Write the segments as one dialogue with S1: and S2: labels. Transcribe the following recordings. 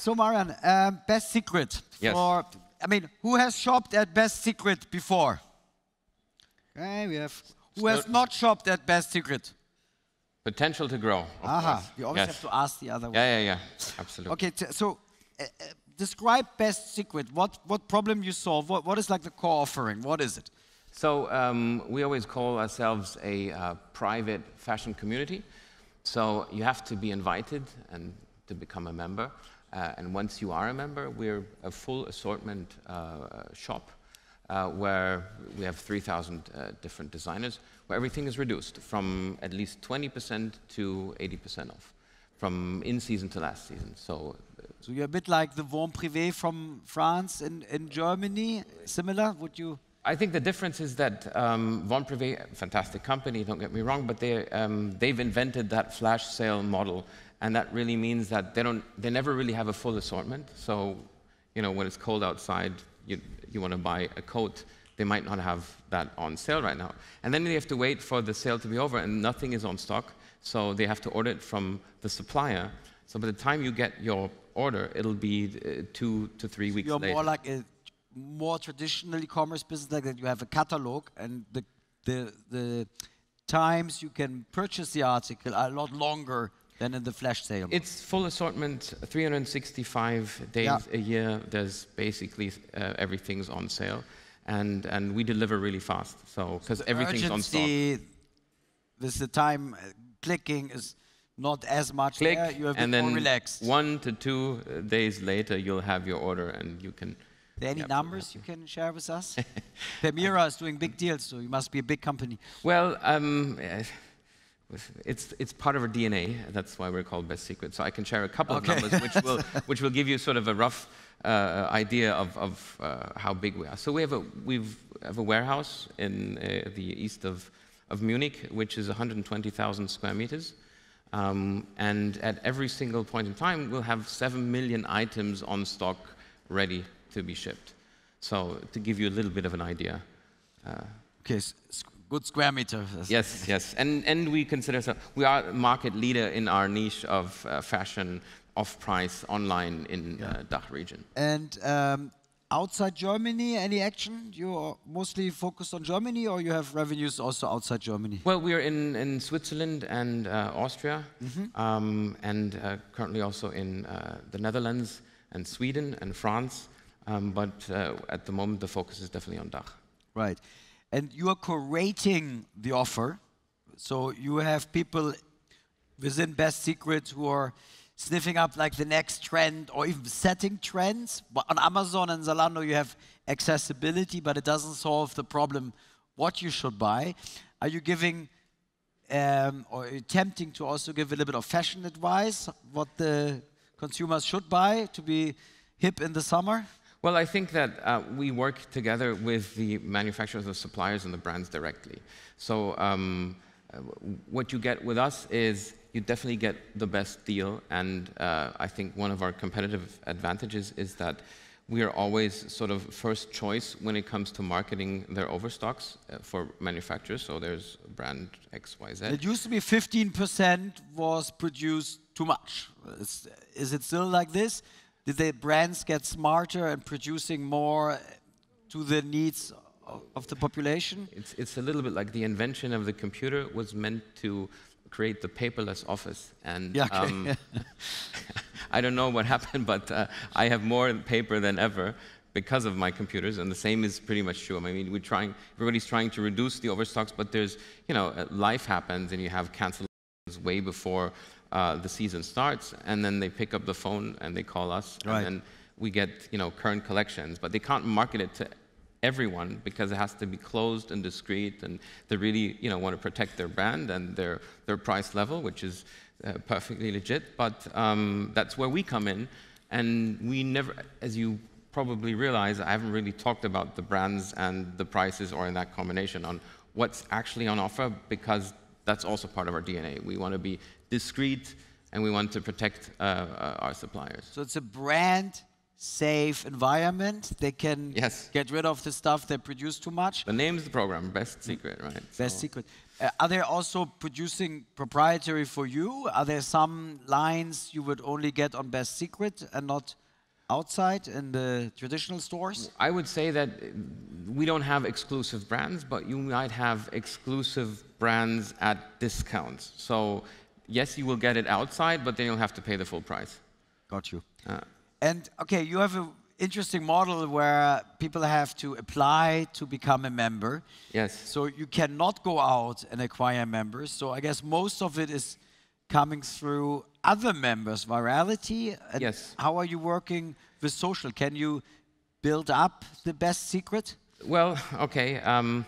S1: So, Marian, um, best secret yes. for. I mean, who has shopped at Best Secret before? Okay, we have. Who has
S2: not shopped at Best Secret? Potential to grow. Aha, course. you always yes. have to
S1: ask the other one. Yeah, yeah, yeah, absolutely. Okay, so uh,
S2: uh, describe Best Secret. What what problem you solve? What what is like the core offering? What is it? So um, we always call ourselves a uh, private fashion community. So you have to be invited and to become a member. Uh, and once you are a member, we're a full assortment uh, uh shop uh, where we have 3,000 uh, different designers, where everything is reduced from at least 20% to 80% off, from in season to last season. So, uh, so you're a
S1: bit like the Warm Privé from France and in, in Germany, similar? Would you?
S2: I think the difference is that um, Von Privé, fantastic company, don't get me wrong, but they, um, they've invented that flash sale model and that really means that they don't they never really have a full assortment. So, you know, when it's cold outside, you you want to buy a coat. They might not have that on sale right now. And then they have to wait for the sale to be over, and nothing is on stock. So they have to order it from the supplier. So by the time you get your order, it'll be uh, two to three weeks. You're later. more
S1: like a more traditional e-commerce business, like that you have a catalog, and the the the times you can purchase the article are a lot longer than in the flash sale.
S2: It's full assortment, 365 days yeah. a year. There's basically uh, everything's on sale, and and we deliver really fast. So because so everything's urgency,
S1: on stock. With the time uh, clicking is not as much Click, there. You have and then more relaxed.
S2: One to two days later, you'll have your order, and you can.
S1: there any numbers you can share with us?
S2: Pemira is doing big deals, so you must be a big company. Well, um, it's, it's part of our DNA. That's why we're called Best Secret. So I can share a couple okay. of numbers, which will, which will give you sort of a rough uh, idea of, of uh, how big we are. So we have a, we've, have a warehouse in uh, the east of, of Munich, which is 120,000 square meters. Um, and at every single point in time, we'll have 7 million items on stock ready to be shipped. So to give you a little bit of an idea. Uh, okay,
S1: good square meter.
S2: Yes, yes. And, and we consider, so we are market leader in our niche of uh, fashion, off-price, online in uh, yeah. uh, Dach region.
S1: And um, outside Germany, any action? You are mostly
S2: focused on Germany or you have revenues also outside Germany? Well, we are in, in Switzerland and uh, Austria mm -hmm. um, and uh, currently also in uh, the Netherlands and Sweden and France. Um, but uh, at the moment, the focus is definitely on Dach. Right and you are curating the offer. So you have people
S1: within Best Secrets who are sniffing up like the next trend or even setting trends. But on Amazon and Zalando, you have accessibility, but it doesn't solve the problem what you should buy. Are you giving um, or attempting to also give a little bit of fashion advice, what the consumers should buy to be hip in the summer?
S2: Well, I think that uh, we work together with the manufacturers, the suppliers, and the brands directly. So um, uh, what you get with us is you definitely get the best deal. And uh, I think one of our competitive advantages is that we are always sort of first choice when it comes to marketing their overstocks uh, for manufacturers. So there's brand XYZ. It
S1: used to be 15% was produced too much. Is, is it still like this? Did the brands get smarter and producing more to the needs
S2: of the population? It's, it's a little bit like the invention of the computer was meant to create the paperless office. And yeah, okay. um, I don't know what happened, but uh, I have more paper than ever because of my computers, and the same is pretty much true. I mean, we're trying, everybody's trying to reduce the overstocks, but there's, you know, uh, life happens and you have cancellations way before uh, the season starts, and then they pick up the phone and they call us, right. and we get you know current collections. But they can't market it to everyone because it has to be closed and discreet, and they really you know want to protect their brand and their their price level, which is uh, perfectly legit. But um, that's where we come in, and we never, as you probably realize, I haven't really talked about the brands and the prices or in that combination on what's actually on offer because that's also part of our DNA. We want to be discreet and we want to protect uh, uh, our suppliers. So it's a brand
S1: safe environment. They can yes. get rid of the stuff they produce too much.
S2: The name is the program, Best Secret, right? Best so.
S1: Secret. Uh, are they also producing proprietary for you? Are there some lines you would only get on Best Secret and not?
S2: outside in the traditional stores? I would say that we don't have exclusive brands, but you might have exclusive brands at discounts. So yes, you will get it outside, but then you'll have to pay the full price. Got you. Uh,
S1: and okay, you have an interesting model where people have to apply to become a member. Yes. So you cannot go out and acquire members. So I guess most of it is coming through other members, virality? yes. How are you working
S2: with social? Can you build up the best secret? Well, okay. Um,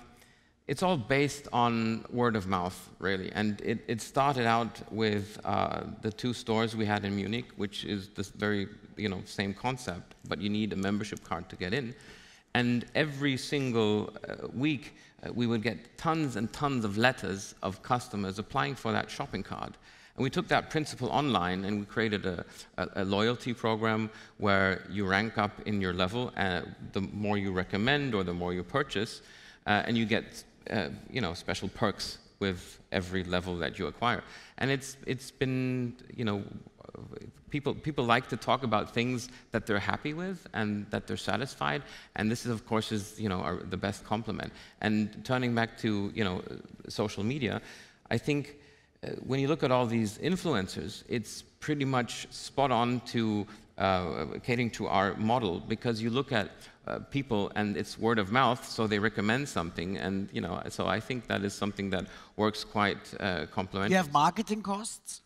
S2: it's all based on word of mouth, really. And it, it started out with uh, the two stores we had in Munich, which is this very, you know, same concept, but you need a membership card to get in. And every single uh, week, uh, we would get tons and tons of letters of customers applying for that shopping card. And we took that principle online and we created a, a, a loyalty program where you rank up in your level, uh, the more you recommend or the more you purchase, uh, and you get uh, you know, special perks with every level that you acquire. And it's, it's been, you know, people, people like to talk about things that they're happy with and that they're satisfied. And this, is, of course, is, you know, our, the best compliment. And turning back to, you know, social media, I think when you look at all these influencers, it's pretty much spot on to uh, catering to our model because you look at uh, people and it's word of mouth, so they recommend something, and you know, so I think that is something that works quite uh, complementary. You have marketing costs.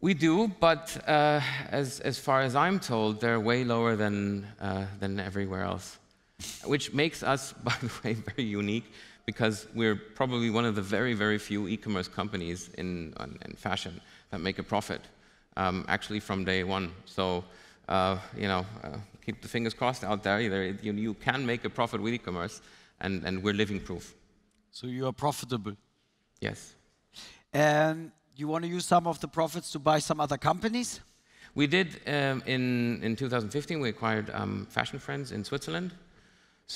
S2: We do, but uh, as as far as I'm told, they're way lower than uh, than everywhere else, which makes us, by the way, very unique because we're probably one of the very, very few e-commerce companies in, in fashion that make a profit, um, actually from day one. So, uh, you know, uh, keep the fingers crossed out there. Either you, you can make a profit with e-commerce, and, and we're living proof. So you are profitable. Yes.
S1: And you want to use some of the profits to buy some other companies?
S2: We did um, in, in 2015. We acquired um, Fashion Friends in Switzerland.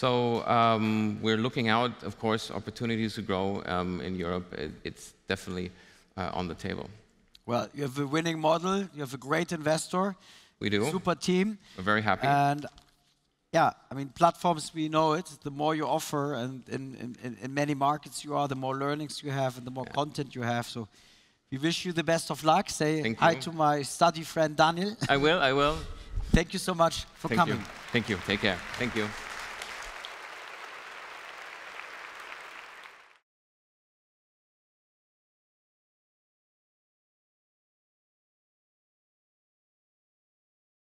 S2: So um, we're looking out, of course, opportunities to grow um, in Europe. It, it's definitely uh, on the table.
S1: Well, you have a winning model. You have a great investor. We do. Super team.
S2: We're very happy. And
S1: yeah, I mean, platforms, we know it. The more you offer, and in, in, in many markets you are, the more learnings you have and the more yeah. content you have. So we wish you the best of luck. Say Thank hi you. to my study friend Daniel. I will, I will. Thank you so much for Thank coming. You.
S2: Thank you. Take care. Thank you.